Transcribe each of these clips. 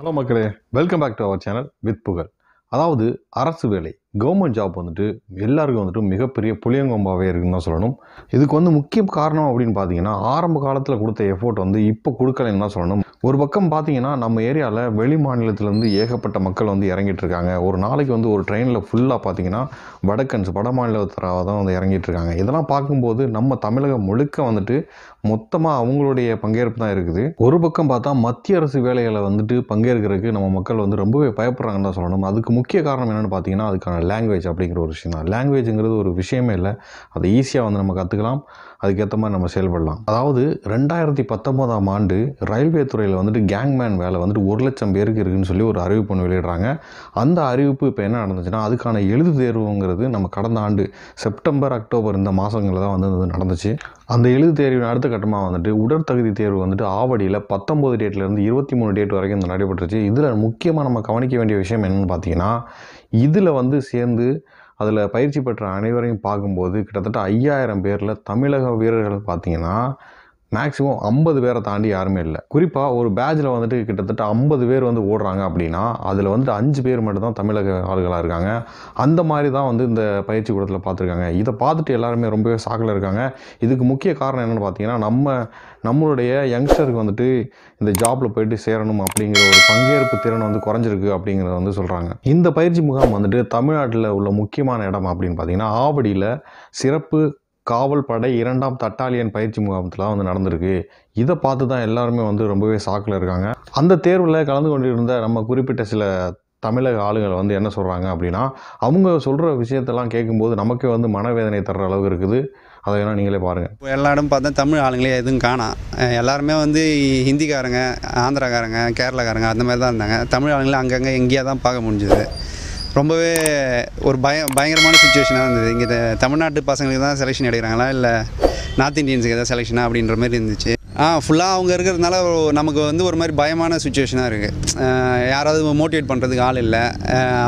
hello மக்களே welcome back to our channel with Pugazh அதாவது அரசு வேலை கவர்மெண்ட் ஜாப் வந்துட்டு எல்லாருக்கும் வந்துட்டு மிகப்பெரிய புளியங்கொம்பாகவே இருக்குன்னு தான் சொல்லணும் இதுக்கு வந்து முக்கிய காரணம் அப்படின்னு பார்த்தீங்கன்னா ஆரம்ப காலத்தில் கொடுத்த எஃபோர்ட் வந்து இப்போ கொடுக்கலன்னு தான் சொல்லணும் ஒரு பக்கம் பார்த்தீங்கன்னா நம்ம ஏரியாவில் வெளி மாநிலத்திலேருந்து ஏகப்பட்ட மக்கள் வந்து இறங்கிட்டு இருக்காங்க ஒரு நாளைக்கு வந்து ஒரு ட்ரெயினில் ஃபுல்லாக பார்த்தீங்கன்னா வடக்கன்ஸ் வட மாநிலத்தராக தான் வந்து இறங்கிட்டு இருக்காங்க இதெல்லாம் பார்க்கும்போது நம்ம தமிழகம் முழுக்க வந்துட்டு மொத்தமாக அவங்களுடைய பங்கேற்பு தான் இருக்குது ஒரு பக்கம் பார்த்தா மத்திய அரசு வேலைகளை வந்துட்டு பங்கேற்கிறதுக்கு நம்ம மக்கள் வந்து ரொம்பவே பயப்படுறாங்கன்னு தான் சொல்லணும் அதுக்கு முக்கிய காரணம் என்னென்னு பார்த்தீங்கன்னா அதுக்கான லாங்குவேஜ் அப்படிங்கிற ஒரு விஷயம் தான் லாங்குவேஜுங்கிறது ஒரு விஷயமே இல்லை அதை ஈஸியாக வந்து நம்ம கற்றுக்கலாம் அதுக்கேற்ற மாதிரி நம்ம செயல்படலாம் அதாவது ரெண்டாயிரத்தி பத்தொம்போதாம் ஆண்டு ரயில்வே துறை துறையில் வந்துட்டு கேங்மேன் வேலை வந்துட்டு ஒரு லட்சம் பேருக்கு இருக்குதுன்னு சொல்லி ஒரு அறிவிப்பு ஒன்று வெளியிடுறாங்க அந்த அறிவிப்பு இப்போ என்ன நடந்துச்சுன்னா அதுக்கான எழுது தேர்வுங்கிறது நம்ம கடந்த ஆண்டு செப்டம்பர் அக்டோபர் இந்த மாதங்களில் தான் வந்து நடந்துச்சு அந்த எழுது தேர்வின் அடுத்த கட்டமாக வந்துட்டு உடற்தகுதி தேர்வு வந்துட்டு ஆவடியில் பத்தொம்பது டேட்லேருந்து இருபத்தி மூணு டேட் வரைக்கும் இந்த நடைபெற்றுச்சு இதில் முக்கியமாக நம்ம கவனிக்க வேண்டிய விஷயம் என்னென்னு பார்த்தீங்கன்னா இதில் வந்து சேர்ந்து அதில் பயிற்சி பெற்ற அனைவரையும் பார்க்கும்போது கிட்டத்தட்ட ஐயாயிரம் பேரில் தமிழக வீரர்கள் பார்த்திங்கன்னா மேக்ஸிமம் ஐம்பது பேரை தாண்டி யாருமே இல்லை குறிப்பாக ஒரு பேட்சில் வந்துட்டு கிட்டத்தட்ட ஐம்பது பேர் வந்து ஓடுறாங்க அப்படின்னா அதில் வந்துட்டு அஞ்சு பேர் மட்டும்தான் தமிழக ஆளுகளாக இருக்காங்க அந்த மாதிரி தான் வந்து இந்த பயிற்சி கூடத்தில் பார்த்துருக்காங்க இதை பார்த்துட்டு எல்லாருமே ரொம்பவே சாக்கில் இருக்காங்க இதுக்கு முக்கிய காரணம் என்னென்னு பார்த்தீங்கன்னா நம்ம நம்மளுடைய யங்ஸ்டருக்கு வந்துட்டு இந்த ஜாப்பில் போயிட்டு சேரணும் அப்படிங்கிற ஒரு பங்கேற்பு திறன் வந்து குறைஞ்சிருக்கு அப்படிங்கிறத வந்து சொல்கிறாங்க இந்த பயிற்சி முகாம் வந்துட்டு தமிழ்நாட்டில் உள்ள முக்கியமான இடம் அப்படின்னு பார்த்தீங்கன்னா ஆவடியில் சிறப்பு காவல் படை இரண்டாம் தட்டாலியன் பயிற்சி முகாமத்தில் வந்து நடந்திருக்கு இதை பார்த்து தான் எல்லாருமே வந்து ரொம்பவே சாக்கில் இருக்காங்க அந்த தேர்வில் கலந்து கொண்டிருந்த நம்ம குறிப்பிட்ட சில தமிழக ஆளுங்கள் வந்து என்ன சொல்கிறாங்க அப்படின்னா அவங்க சொல்கிற விஷயத்தெல்லாம் கேட்கும்போது நமக்கே வந்து மனவேதனை தர்ற அளவுக்கு இருக்குது அதை வேணால் நீங்களே பாருங்கள் இப்போ எல்லா இடம் பார்த்தா தமிழ் ஆளுங்களே எதுவும் காணாம் எல்லாருமே வந்து ஹிந்திக்காரங்க ஆந்திராக்காரங்க கேரளாக்காரங்க அந்த மாதிரி தான் இருந்தாங்க தமிழ் ஆளுங்களே அங்கங்கே எங்கேயா தான் பார்க்க முடிஞ்சுது ரொம்பவே ஒரு பய பயங்கரமான சுச்சுவேஷனாக இருந்தது இங்கே தமிழ்நாட்டு பசங்களுக்கு தான் செலெக்ஷன் எடுக்கிறாங்களா இல்லை நார்த் இந்தியன்ஸுக்கு எதாவது செலெக்ஷனா அப்படின்ற மாதிரி இருந்துச்சு ஆ ஃபுல்லாக அவங்க இருக்கிறதுனால நமக்கு வந்து ஒரு மாதிரி பயமான சுச்சுவேஷனாக இருக்குது யாராவது மோட்டிவேட் பண்ணுறதுக்கு ஆள் இல்லை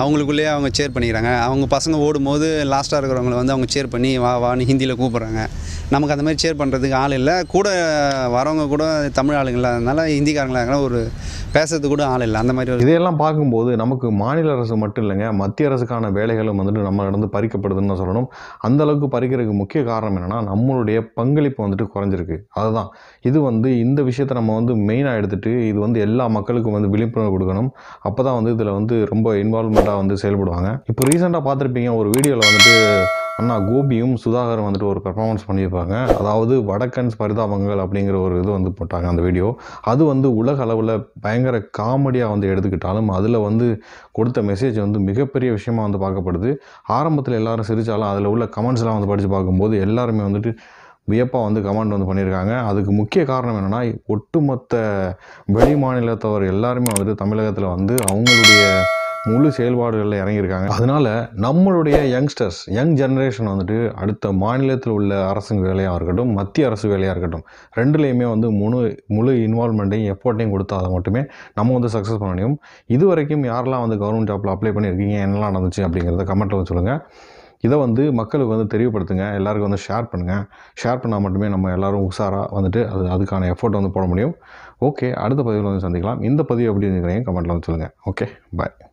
அவங்களுக்குள்ளேயே அவங்க சேர் பண்ணிக்கிறாங்க அவங்க பசங்க ஓடும்போது லாஸ்ட்டாக இருக்கிறவங்கள வந்து அவங்க சேர் பண்ணி வா வான்னு ஹிந்தியில் கூப்பிட்றாங்க நமக்கு அந்த மாதிரி ஷேர் பண்ணுறதுக்கு ஆள் இல்லை கூட வரவங்க கூட தமிழ் ஆளுங்களா அதனால ஹிந்திக்காரங்களாக ஒரு பேசுறதுக்கு கூட ஆள் இல்லை அந்த மாதிரி இதையெல்லாம் பார்க்கும்போது நமக்கு மாநில அரசு மட்டும் இல்லைங்க மத்திய அரசுக்கான வேலைகளும் வந்துட்டு நம்ம நடந்து பறிக்கப்படுதுன்னு சொல்லணும் அந்த அளவுக்கு பறிக்கிறதுக்கு முக்கிய காரணம் என்னென்னா நம்மளுடைய பங்களிப்பு வந்துட்டு குறைஞ்சிருக்கு அதுதான் இது வந்து இந்த விஷயத்தை நம்ம வந்து மெயினாக எடுத்துகிட்டு இது வந்து எல்லா மக்களுக்கும் வந்து விழிப்புணர்வு கொடுக்கணும் அப்போ தான் வந்து இதில் வந்து ரொம்ப இன்வால்மெண்ட்டாக வந்து செயல்படுவாங்க இப்போ ரீசெண்டாக பார்த்துருப்பீங்க ஒரு வீடியோவில் வந்துட்டு அண்ணா கோபியும் சுதாகரும் வந்துட்டு ஒரு பெர்ஃபார்மன்ஸ் பண்ணியிருப்பாங்க அதாவது வடக்கன்ஸ் பரிதாபங்கள் அப்படிங்கிற ஒரு இது வந்து போட்டாங்க அந்த வீடியோ அது வந்து உலக அளவில் பயங்கர காமெடியாக வந்து எடுத்துக்கிட்டாலும் அதில் வந்து கொடுத்த மெசேஜ் வந்து மிகப்பெரிய விஷயமாக வந்து பார்க்கப்படுது ஆரம்பத்தில் எல்லோரும் சிரித்தாலும் அதில் உள்ள கமெண்ட்ஸ்லாம் வந்து படித்து பார்க்கும்போது எல்லாருமே வந்துட்டு வியப்பாக வந்து கமெண்ட் வந்து பண்ணியிருக்காங்க அதுக்கு முக்கிய காரணம் என்னென்னா ஒட்டுமொத்த வெளி மாநிலத்தவர் எல்லாருமே வந்துட்டு தமிழகத்தில் வந்து அவங்களுடைய முழு செயல்பாடுகளில் இறங்கியிருக்காங்க அதனால நம்மளுடைய யங்ஸ்டர்ஸ் யங் ஜென்ரேஷன் வந்துட்டு அடுத்த மாநிலத்தில் உள்ள அரசு வேலையாக இருக்கட்டும் மத்திய அரசு வேலையாக இருக்கட்டும் ரெண்டுலேயுமே வந்து முழு முழு இன்வால்மெண்ட்டையும் எஃபோர்ட்டையும் கொடுத்தாத மட்டுமே நம்ம வந்து சக்ஸஸ் பண்ண முடியும் இது வரைக்கும் யாரெல்லாம் வந்து கவர்மெண்ட் ஜாப்பில் அப்ளை பண்ணியிருக்கீங்க என்னெல்லாம் நடந்துச்சு அப்படிங்கிறத கமெண்ட்டில் வந்து சொல்லுங்கள் இதை வந்து மக்களுக்கு வந்து தெரியப்படுத்துங்க எல்லாருக்கும் வந்து ஷேர் பண்ணுங்கள் ஷேர் பண்ணால் மட்டுமே நம்ம எல்லோரும் உஷாராக வந்துட்டு அது அதுக்கான எஃபோர்ட் வந்து போட முடியும் ஓகே அடுத்த பதிவில் வந்து சந்திக்கலாம் இந்த பதிவு எப்படி இருக்கிறீங்க கமெண்ட்டில் வந்து சொல்லுங்கள் ஓகே பாய்